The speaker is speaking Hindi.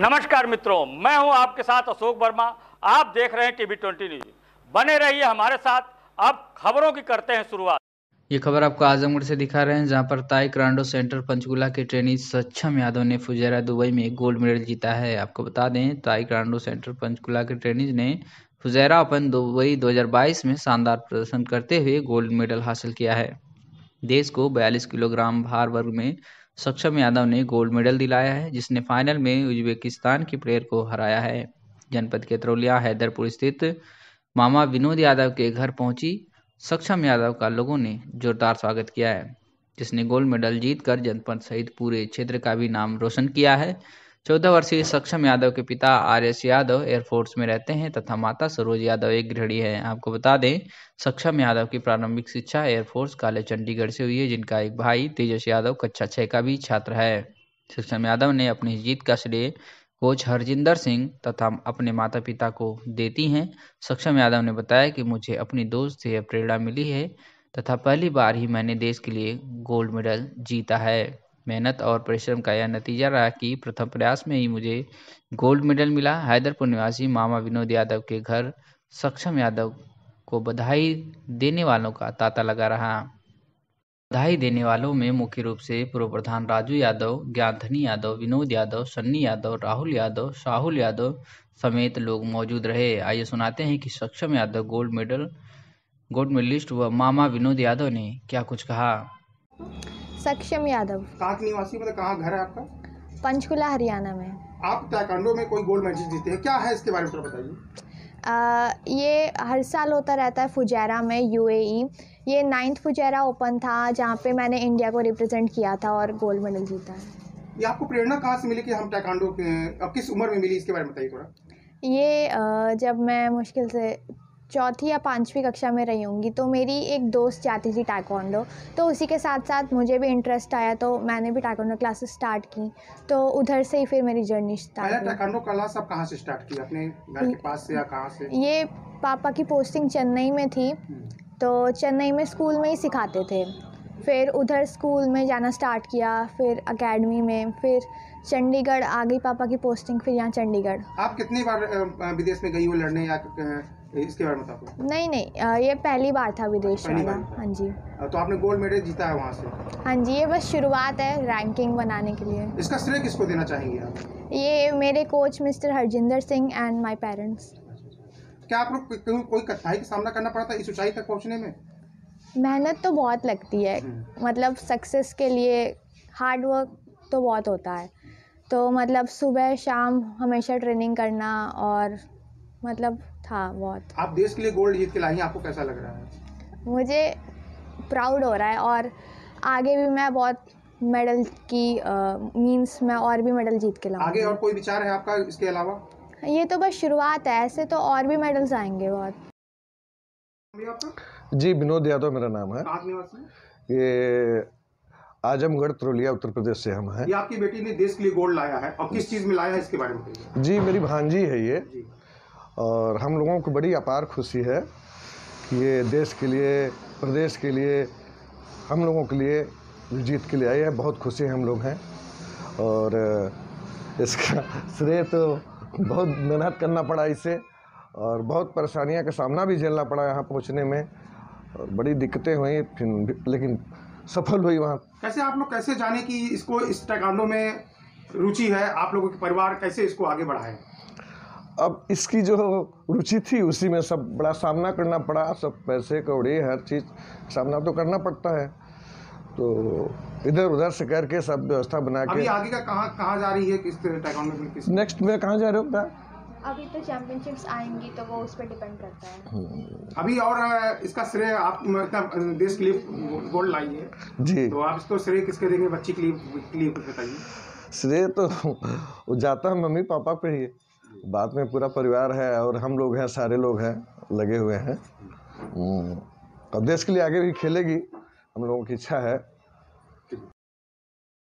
नमस्कार मित्रों मैं हूं आपके साथ अशोक वर्मा आप देख रहे हैं टीवी ट्वेंटी न्यूज बने रहिए हमारे साथ अब खबरों की करते हैं शुरुआत ये खबर आपको आजमगढ़ से दिखा रहे हैं जहां पर ताई क्रांडो सेंटर पंचकुला के ट्रेनी सक्षम यादव ने फुजेरा दुबई में गोल्ड मेडल जीता है आपको बता दें ताई क्रांडो सेंटर पंचकुला के ट्रेनिज ने फुजेरा ओपन दुबई 2022 में शानदार प्रदर्शन करते हुए गोल्ड मेडल हासिल किया है देश को 42 किलोग्राम भार वर्ग में सक्षम यादव ने गोल्ड मेडल दिलाया है जिसने फाइनल में उज्बेकिस्तान के प्लेयर को हराया है जनपद के त्रोलिया हैदरपुर स्थित मामा विनोद यादव के घर पहुंची सक्षम यादव का लोगों ने जोरदार स्वागत किया है जिसने गोल्ड मेडल जीतकर जनपद सहित पूरे क्षेत्र का भी नाम रोशन किया है चौदह वर्षीय सक्षम यादव के पिता आर एस यादव एयरफोर्स में रहते हैं तथा माता सरोज यादव एक गृहणी है आपको बता दें सक्षम यादव की प्रारंभिक शिक्षा एयरफोर्स कॉलेज चंडीगढ़ से हुई है जिनका एक भाई तेजस यादव कक्षा छः का भी छात्र है सक्षम यादव ने अपनी जीत का श्रेय कोच हरजिंदर सिंह तथा अपने माता पिता को देती हैं सक्षम यादव ने बताया कि मुझे अपनी दोस्त से यह प्रेरणा मिली है तथा पहली बार ही मैंने देश के लिए गोल्ड मेडल जीता है मेहनत और परिश्रम का यह नतीजा रहा कि प्रथम प्रयास में ही मुझे गोल्ड मेडल मिला हैदरपुर निवासी मामा विनोद यादव के घर सक्षम यादव को बधाई देने वालों का तांता लगा रहा बधाई देने वालों में मुख्य रूप से पूर्व प्रधान राजू यादव ज्ञानधनी यादव विनोद यादव सन्नी यादव राहुल यादव शाहुल यादव समेत लोग मौजूद रहे आइए सुनाते हैं कि Saksham Yadav gold medal gold medallist व मामा विनोद यादव ने क्या कुछ कहा सक्षम यादव कहाँ निवासी मतलब कहाँ घर है आपका पंचकुला हरियाणा में आप ताइकांडो में कोई गोल्ड मेडल जीते हैं क्या है इसके बारे में थोड़ा बताइए ये हर साल होता रहता है फुजैरा में यूएई e। ये नाइन्थ फुजैरा ओपन था जहाँ पे मैंने इंडिया को रिप्रेजेंट किया था और गोल्ड मेडल जीता है ये आपको प्रेरणा कहाँ से मिली कि हम के किस उम्र में मिली इसके बारे में बताइए थोड़ा ये जब मैं मुश्किल से चौथी या पाँचवीं कक्षा में रही होंगी तो मेरी एक दोस्त जाती थी टाइकोंडो तो उसी के साथ साथ मुझे भी इंटरेस्ट आया तो मैंने भी टाइकोंडो क्लासेस स्टार्ट की तो उधर से ही फिर मेरी जर्नी स्टार्ट टाइकोंडो क्लास आप कहाँ से स्टार्ट की अपने घर के पास से या कहाँ से ये पापा की पोस्टिंग चेन्नई में थी हम्म। तो चेन्नई में स्कूल में ही सिखाते थे फिर उधर स्कूल में जाना स्टार्ट किया फिर अकेडमी में फिर चंडीगढ़ आ गई पापा की पोस्टिंग फिर यहाँ चंडीगढ़ आप कितनी बार विदेश में गई हो लड़ने या इसके बारे में नहीं नहीं ये पहली बार था विदेश में हाँ जी तो आपने गोल्ड मेडल जीता है वहाँ से हाँ जी ये बस शुरुआत है रैंकिंग बनाने के लिए इसका श्रेय किसको देना चाहेंगे ये मेरे coach mister Harjinder Singh and my parents क्या आप लोग कोई कठिनाई का सामना करना पड़ा था इस ऊंचाई तक पहुँचने में मेहनत तो बहुत लगती है हम्म। मतलब सक्सेस के लिए हार्ड वर्क तो बहुत होता है तो मतलब सुबह शाम हमेशा ट्रेनिंग करना और मतलब था बहुत आप देश के लिए गोल्ड जीत के लाई आपको कैसा लग रहा है मुझे प्राउड हो रहा है और आगे भी मैं बहुत मेडल की मींस मैं और भी मेडल जीत के लाऊं आगे और कोई विचार है आपका इसके अलावा ये तो बस शुरुआत है ऐसे तो और भी मेडल्स आएंगे बहुत जी विनोद यादव मेरा नाम है ये आजमगढ़ त्रोलिया उत्तर प्रदेश से हम हैं ये आपकी बेटी ने देश के लिए गोल्ड लाया है और किस चीज़ में लाया है इसके बारे में जी मेरी भांजी है ये और हम लोगों को बड़ी अपार खुशी है कि ये देश के लिए प्रदेश के लिए हम लोगों के लिए जीत के लिए आई है बहुत खुशी हम लोग हैं और इसका श्रेय तो बहुत मेहनत करना पड़ा इसे और बहुत परेशानियां का सामना भी झेलना पड़ा यहाँ पहुँचने में और बड़ी दिक्कतें हुई फिर लेकिन सफल हुई वहाँ कैसे आप लोग कैसे जाने कि इसको इस टैकांडो में रुचि है आप लोगों के परिवार कैसे इसको आगे बढ़ाए अब इसकी जो रुचि थी उसी में सब बड़ा सामना करना पड़ा सब पैसे कौड़ी हर चीज़ सामना तो करना पड़ता है तो इधर उधर से करके सब व्यवस्था बना के अभी आगे का कहाँ कहाँ जा रही है किस तरह नेक्स्ट में कहाँ जा रहे हो अभी तो चैंपियनशिप्स आएंगी तो वो उस पर डिपेंड करता है हम्म। अभी और इसका श्रेय आप मतलब देश के लिए गोल्ड लाई है जी तो आप इसको श्रेय किसके देंगे बच्ची के लिए के लिए कुछ बताइए श्रेय तो जाता है मम्मी पापा पे ही बाद में पूरा परिवार है और हम लोग हैं सारे लोग हैं लगे हुए हैं हम्म। और देश के लिए आगे भी खेलेगी हम लोगों की इच्छा है